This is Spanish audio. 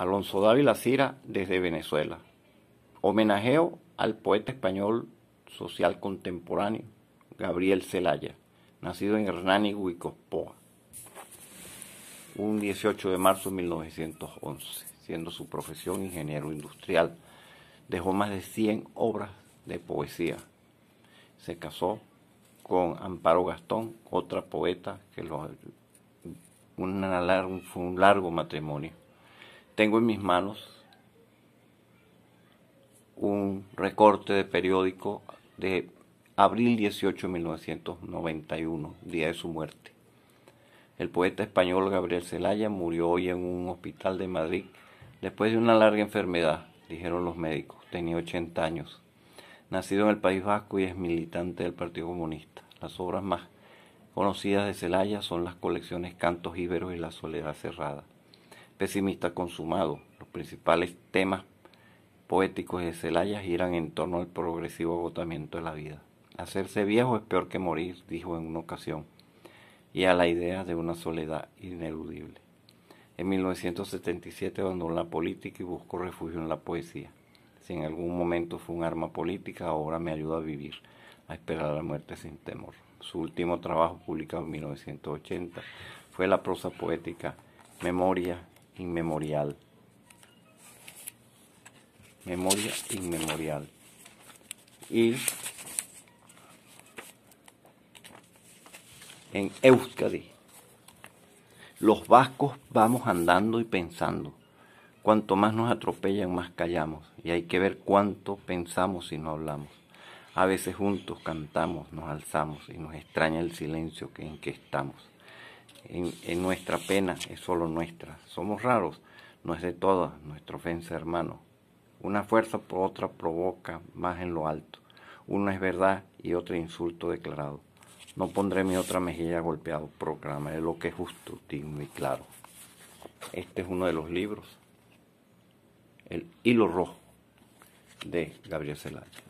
Alonso Dávila Cira desde Venezuela. Homenajeo al poeta español social contemporáneo Gabriel Celaya, nacido en Hernán y un 18 de marzo de 1911, siendo su profesión ingeniero industrial. Dejó más de 100 obras de poesía. Se casó con Amparo Gastón, otra poeta que lo, fue un largo matrimonio. Tengo en mis manos un recorte de periódico de abril 18 de 1991, día de su muerte. El poeta español Gabriel Zelaya murió hoy en un hospital de Madrid después de una larga enfermedad, dijeron los médicos. Tenía 80 años. Nacido en el País Vasco y es militante del Partido Comunista. Las obras más conocidas de Zelaya son las colecciones Cantos Iberos y La Soledad Cerrada pesimista consumado. Los principales temas poéticos de Celaya giran en torno al progresivo agotamiento de la vida. Hacerse viejo es peor que morir, dijo en una ocasión, y a la idea de una soledad ineludible. En 1977 abandonó la política y buscó refugio en la poesía. Si en algún momento fue un arma política, ahora me ayuda a vivir, a esperar la muerte sin temor. Su último trabajo, publicado en 1980, fue la prosa poética Memoria inmemorial. Memoria inmemorial. Y en Euskadi, los vascos vamos andando y pensando. Cuanto más nos atropellan, más callamos. Y hay que ver cuánto pensamos si no hablamos. A veces juntos cantamos, nos alzamos y nos extraña el silencio en que estamos en, nuestra pena, es solo nuestra. Somos raros, no es de todas nuestra ofensa, hermano. Una fuerza por otra provoca más en lo alto. Uno es verdad y otro insulto declarado. No pondré mi otra mejilla golpeado, es lo que es justo, digno y claro. Este es uno de los libros, El Hilo Rojo, de Gabriel Celaya.